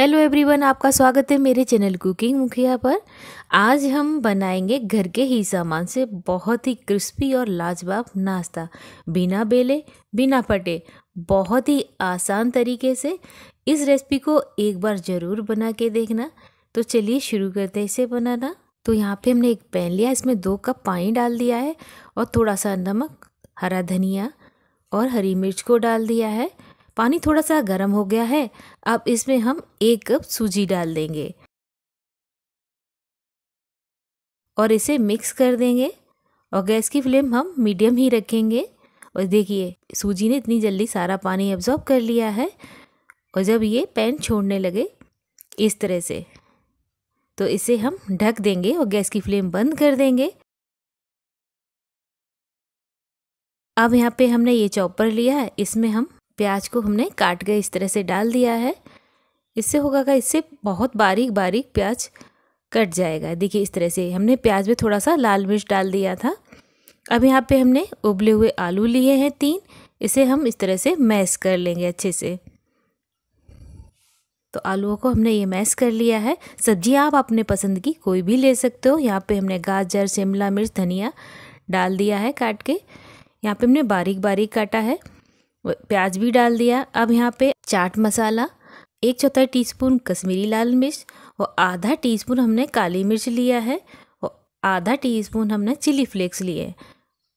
hello everyone आपका स्वागत है मेरे चैनल कुकिंग मुखिया पर आज हम बनाएंगे घर के ही सामान से बहुत ही क्रिस्पी और लाजवाब नाश्ता बिना बेले बिना फटे बहुत ही आसान तरीके से इस रेसिपी को एक बार ज़रूर बना के देखना तो चलिए शुरू करते हैं इसे बनाना तो यहाँ पे हमने एक पैन लिया इसमें दो कप पानी डाल दिया है और थोड़ा सा नमक हरा धनिया और हरी मिर्च को डाल दिया है पानी थोड़ा सा गर्म हो गया है अब इसमें हम एक कप सूजी डाल देंगे और इसे मिक्स कर देंगे और गैस की फ्लेम हम मीडियम ही रखेंगे और देखिए सूजी ने इतनी जल्दी सारा पानी एब्जॉर्ब कर लिया है और जब ये पैन छोड़ने लगे इस तरह से तो इसे हम ढक देंगे और गैस की फ्लेम बंद कर देंगे अब यहाँ पे हमने ये चॉपर लिया है इसमें हम प्याज को हमने काट के इस तरह से डाल दिया है इससे होगा का इससे बहुत बारीक बारीक प्याज कट जाएगा देखिए इस तरह से हमने प्याज में थोड़ा सा लाल मिर्च डाल दिया था अब यहाँ पे हमने उबले हुए आलू लिए हैं तीन इसे हम इस तरह से मैश कर लेंगे अच्छे से तो आलूओं को हमने ये मैश कर लिया है सब्जी आप अपने पसंद की कोई भी ले सकते हो यहाँ पे हमने गाजर शिमला मिर्च धनिया डाल दिया है काट के यहाँ पे हमने बारीक बारीक काटा है प्याज भी डाल दिया अब यहाँ पे चाट मसाला एक चौथाई टीस्पून कश्मीरी लाल मिर्च और आधा टीस्पून हमने काली मिर्च लिया है और आधा टीस्पून हमने चिली फ्लेक्स लिए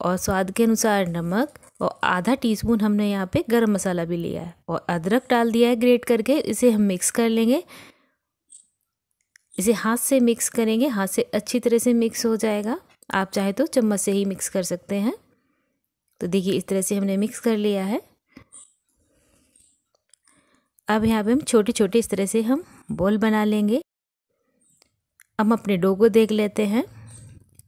और स्वाद के अनुसार नमक और आधा टीस्पून हमने यहाँ पे गरम मसाला भी लिया है और अदरक डाल दिया है ग्रेट करके इसे हम मिक्स कर लेंगे इसे हाथ से मिक्स करेंगे हाथ से अच्छी तरह से मिक्स हो जाएगा आप चाहे तो चम्मच से ही मिक्स कर सकते हैं तो देखिए इस तरह से हमने मिक्स कर लिया है अब यहाँ पे हम छोटे छोटे इस तरह से हम बॉल बना लेंगे हम अपने डो को देख लेते हैं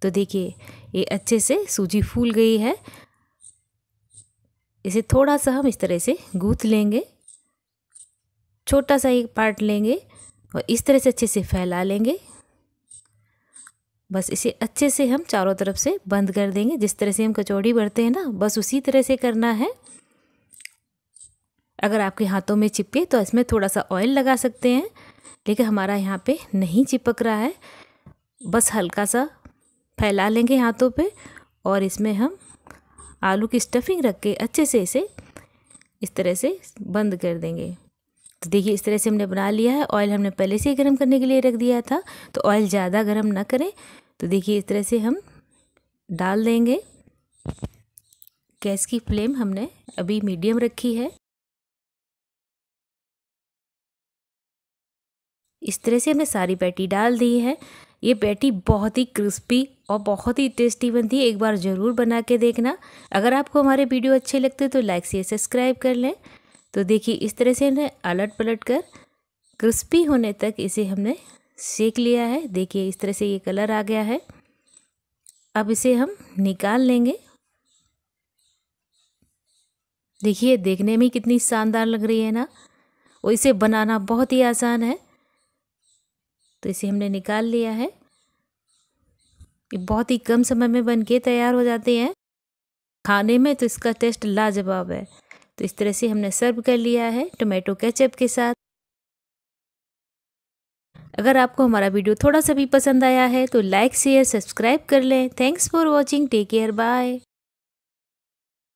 तो देखिए ये अच्छे से सूजी फूल गई है इसे थोड़ा सा हम इस तरह से गूँथ लेंगे छोटा सा एक पार्ट लेंगे और इस तरह से अच्छे से फैला लेंगे बस इसे अच्छे से हम चारों तरफ से बंद कर देंगे जिस तरह से हम कचौड़ी भरते हैं ना बस उसी तरह से करना है अगर आपके हाथों में चिपके तो इसमें थोड़ा सा ऑयल लगा सकते हैं लेकिन हमारा यहाँ पे नहीं चिपक रहा है बस हल्का सा फैला लेंगे हाथों पे और इसमें हम आलू की स्टफिंग रख के अच्छे से इसे इस तरह से बंद कर देंगे तो देखिए इस तरह से हमने बना लिया है ऑयल हमने पहले से ही गर्म करने के लिए रख दिया था तो ऑयल ज़्यादा गर्म ना करें तो देखिए इस तरह से हम डाल देंगे गैस की फ्लेम हमने अभी मीडियम रखी है इस तरह से हमने सारी पैटी डाल दी है ये पैटी बहुत ही क्रिस्पी और बहुत ही टेस्टी बनती है एक बार ज़रूर बना के देखना अगर आपको हमारे वीडियो अच्छे लगते तो लाइक से सब्सक्राइब कर लें तो देखिए इस तरह से हमने अलट पलट कर क्रिस्पी होने तक इसे हमने सेक लिया है देखिए इस तरह से ये कलर आ गया है अब इसे हम निकाल लेंगे देखिए देखने में कितनी शानदार लग रही है ना और इसे बनाना बहुत ही आसान है तो इसे हमने निकाल लिया है ये बहुत ही कम समय में बन के तैयार हो जाते हैं खाने में तो इसका टेस्ट लाजवाब है तो इस तरह से हमने सर्व कर लिया है टोमेटो केचप के साथ अगर आपको हमारा वीडियो थोड़ा सा भी पसंद आया है तो लाइक शेयर सब्सक्राइब कर लें thanks for watching take care bye